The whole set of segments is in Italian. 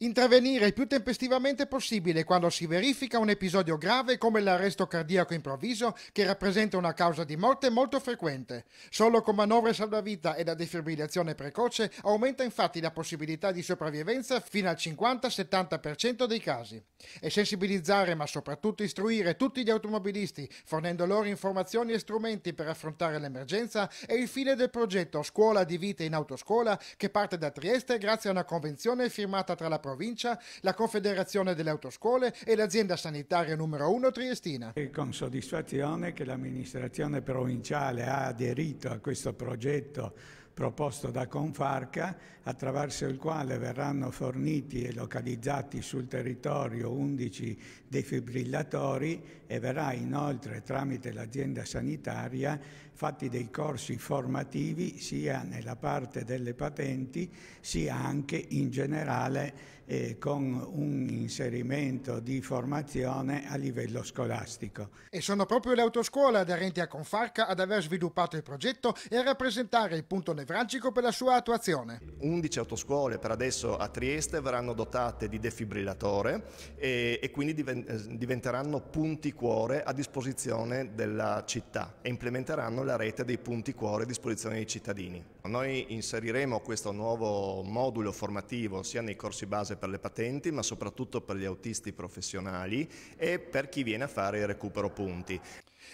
Intervenire il più tempestivamente possibile quando si verifica un episodio grave come l'arresto cardiaco improvviso che rappresenta una causa di morte molto frequente. Solo con manovre salvavita e la defibrillazione precoce aumenta infatti la possibilità di sopravvivenza fino al 50-70% dei casi. E sensibilizzare ma soprattutto istruire tutti gli automobilisti fornendo loro informazioni e strumenti per affrontare l'emergenza è il fine del progetto Scuola di Vita in Autoscuola che parte da Trieste grazie a una convenzione firmata tra la provincia, la Confederazione delle Autoscuole e l'azienda sanitaria numero 1 Triestina. E con soddisfazione che l'amministrazione provinciale ha aderito a questo progetto proposto da Confarca, attraverso il quale verranno forniti e localizzati sul territorio 11 defibrillatori e verrà inoltre tramite l'azienda sanitaria fatti dei corsi formativi sia nella parte delle patenti sia anche in generale eh, con un inserimento di formazione a livello scolastico. E sono proprio le autoscuole aderenti a Confarca ad aver sviluppato il progetto e a rappresentare il punto negativo nevralgico per la sua attuazione. 11 autoscuole per adesso a Trieste verranno dotate di defibrillatore e, e quindi eh, diventeranno punti cuore a disposizione della città e implementeranno la rete dei punti cuore a disposizione dei cittadini. Noi inseriremo questo nuovo modulo formativo sia nei corsi base per le patenti ma soprattutto per gli autisti professionali e per chi viene a fare il recupero punti.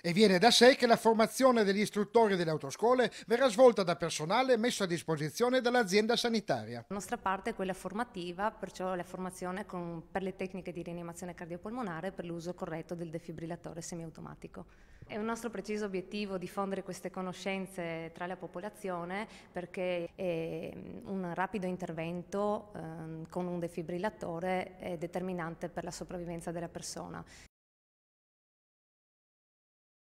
E viene da sé che la formazione degli istruttori delle autoscuole verrà svolta da personale materiale messo a disposizione dall'azienda sanitaria. La nostra parte è quella formativa, perciò la formazione con, per le tecniche di rianimazione cardiopolmonare per l'uso corretto del defibrillatore semiautomatico. È un nostro preciso obiettivo diffondere queste conoscenze tra la popolazione perché ehm, un rapido intervento eh, con un defibrillatore è determinante per la sopravvivenza della persona.